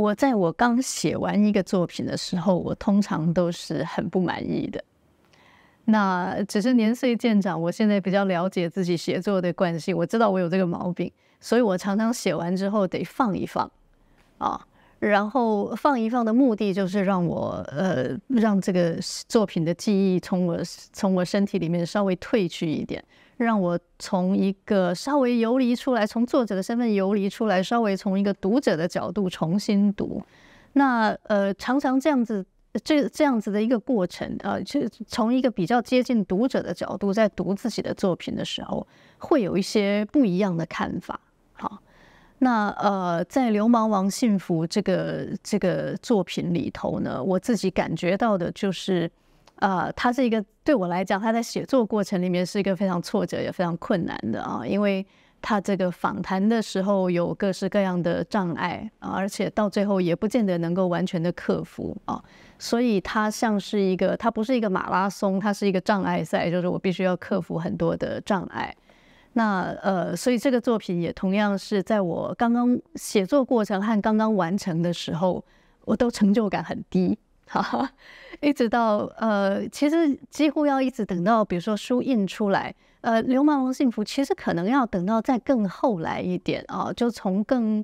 我在我刚写完一个作品的时候，我通常都是很不满意的。那只是年岁渐长，我现在比较了解自己写作的惯性，我知道我有这个毛病，所以我常常写完之后得放一放啊，然后放一放的目的就是让我呃让这个作品的记忆从我从我身体里面稍微褪去一点。让我从一个稍微游离出来，从作者的身份游离出来，稍微从一个读者的角度重新读。那呃，常常这样子，这这样子的一个过程啊，就从一个比较接近读者的角度，在读自己的作品的时候，会有一些不一样的看法。好，那呃，在《流氓王幸福》这个这个作品里头呢，我自己感觉到的就是。呃，他是一个对我来讲，他在写作过程里面是一个非常挫折也非常困难的啊，因为他这个访谈的时候有各式各样的障碍啊，而且到最后也不见得能够完全的克服啊，所以它像是一个，它不是一个马拉松，它是一个障碍赛，就是我必须要克服很多的障碍。那呃，所以这个作品也同样是在我刚刚写作过程和刚刚完成的时候，我都成就感很低。一直到呃，其实几乎要一直等到，比如说书印出来。呃，流氓王幸福其实可能要等到再更后来一点啊，就从更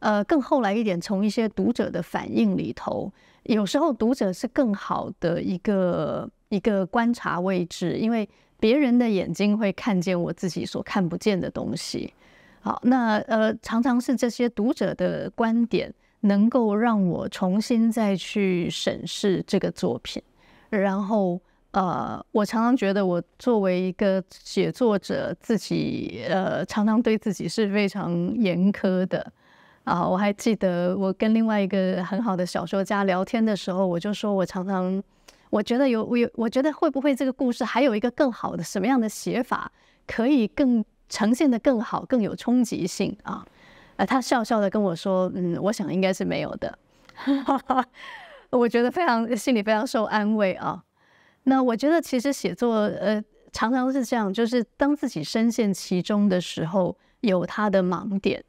呃更后来一点，从一些读者的反应里头，有时候读者是更好的一个一个观察位置，因为别人的眼睛会看见我自己所看不见的东西。好，那呃，常常是这些读者的观点。能够让我重新再去审视这个作品，然后呃，我常常觉得我作为一个写作者，自己呃常常对自己是非常严苛的啊。我还记得我跟另外一个很好的小说家聊天的时候，我就说我常常我觉得有我有我觉得会不会这个故事还有一个更好的什么样的写法可以更呈现的更好，更有冲击性啊。呃，他笑笑的跟我说：“嗯，我想应该是没有的。”我觉得非常心里非常受安慰啊。那我觉得其实写作，呃，常常是这样，就是当自己深陷其中的时候，有他的盲点。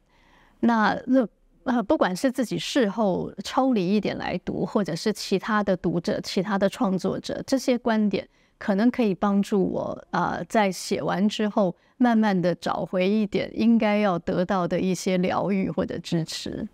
那那呃，不管是自己事后抽离一点来读，或者是其他的读者、其他的创作者这些观点。可能可以帮助我，呃，在写完之后，慢慢的找回一点应该要得到的一些疗愈或者支持。